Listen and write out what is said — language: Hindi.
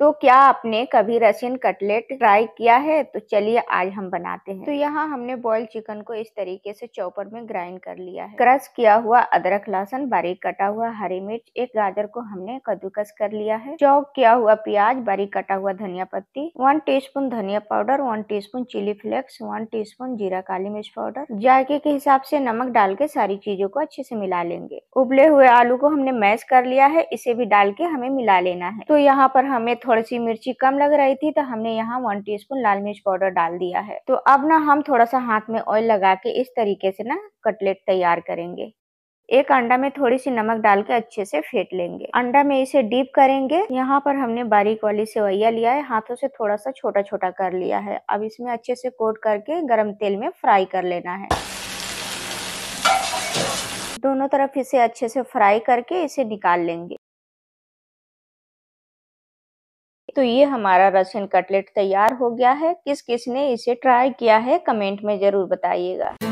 तो क्या आपने कभी रसियन कटलेट ट्राई किया है तो चलिए आज हम बनाते हैं तो यहाँ हमने बॉयल चिकन को इस तरीके से चौपर में ग्राइंड कर लिया है क्रश किया हुआ अदरक लहसुन बारीक कटा हुआ हरी मिर्च एक गाजर को हमने कद्दूकस कर लिया है चौक किया हुआ प्याज बारीक कटा हुआ धनिया पत्ती वन टी धनिया powder one spoon chili flakes one T जीरा काली मिर्च पाउडर जायके के हिसाब से नमक डाल के सारी चीजों को अच्छे से मिला लेंगे उबले हुए आलू को हमने मैश कर लिया है इसे भी डाल के हमें मिला लेना है तो यहाँ पर हमें थोड़ी सी मिर्ची कम लग रही थी तो हमने यहाँ वन टीस्पून लाल मिर्च पाउडर डाल दिया है तो अब ना हम थोड़ा सा हाथ में ऑयल लगा के इस तरीके से ना कटलेट तैयार करेंगे एक अंडा में थोड़ी सी नमक डाल के अच्छे से फेंट लेंगे अंडा में इसे डीप करेंगे यहाँ पर हमने बारीक वाली सेवैया लिया है हाथों से थोड़ा सा छोटा छोटा कर लिया है अब इसमें अच्छे से कोट करके गरम तेल में फ्राई कर लेना है दोनों तरफ इसे अच्छे से फ्राई करके इसे निकाल लेंगे तो ये हमारा रसन कटलेट तैयार हो गया है किस किस ने इसे ट्राई किया है कमेंट में ज़रूर बताइएगा